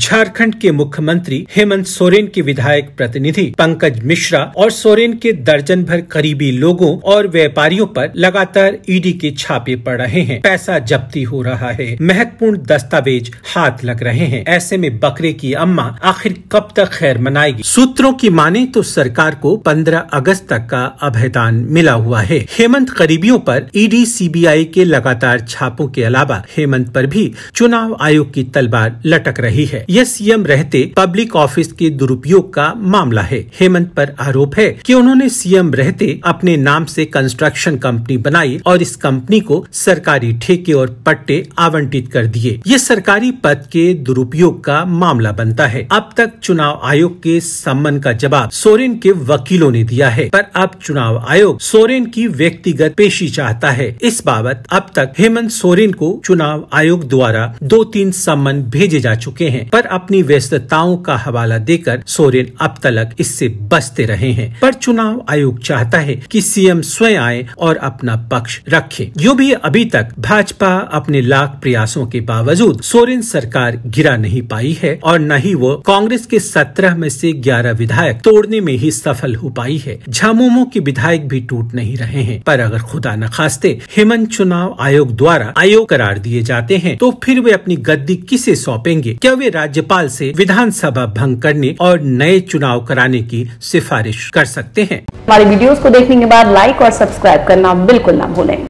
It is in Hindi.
झारखंड के मुख्यमंत्री हेमंत सोरेन के विधायक प्रतिनिधि पंकज मिश्रा और सोरेन के दर्जन भर करीबी लोगों और व्यापारियों पर लगातार ईडी के छापे पड़ रहे हैं पैसा जब्ती हो रहा है महत्वपूर्ण दस्तावेज हाथ लग रहे हैं ऐसे में बकरे की अम्मा आखिर कब तक खैर मनाएगी सूत्रों की माने तो सरकार को 15 अगस्त तक का अभिदान मिला हुआ है हेमंत करीबियों पर ईडी सीबीआई के लगातार छापों के अलावा हेमंत पर भी चुनाव आयोग की तलवार लटक रही है यह सीएम रहते पब्लिक ऑफिस के दुरुपयोग का मामला है हेमंत पर आरोप है कि उन्होंने सीएम रहते अपने नाम से कंस्ट्रक्शन कंपनी बनाई और इस कंपनी को सरकारी ठेके और पट्टे आवंटित कर दिए ये सरकारी पद के दुरुपयोग का मामला बनता है अब तक चुनाव आयोग के सम्मन का जवाब सोरेन के वकीलों ने दिया है पर अब चुनाव आयोग सोरेन की व्यक्तिगत पेशी चाहता है इस बाबत अब तक हेमंत सोरेन को चुनाव आयोग द्वारा दो तीन सम्मन भेजे जा चुके हैं पर अपनी व्यस्तताओं का हवाला देकर सोरेन अब तक इससे बचते रहे हैं पर चुनाव आयोग चाहता है कि सीएम स्वयं आए और अपना पक्ष रखे यूँ भी अभी तक भाजपा अपने लाख प्रयासों के बावजूद सोरेन सरकार गिरा नहीं पाई है और न ही वो कांग्रेस के सत्रह में से ग्यारह विधायक तोड़ने में ही सफल हो पाई है झामुमो के विधायक भी टूट नहीं रहे हैं पर अगर खुदा न खास्ते हेमंत चुनाव आयोग द्वारा आयोग करार दिए जाते हैं तो फिर वे अपनी गद्दी किसे सौंपेंगे क्या वे राज्यपाल से विधानसभा भंग करने और नए चुनाव कराने की सिफारिश कर सकते हैं हमारे वीडियोस को देखने के बाद लाइक और सब्सक्राइब करना बिल्कुल ना भूलें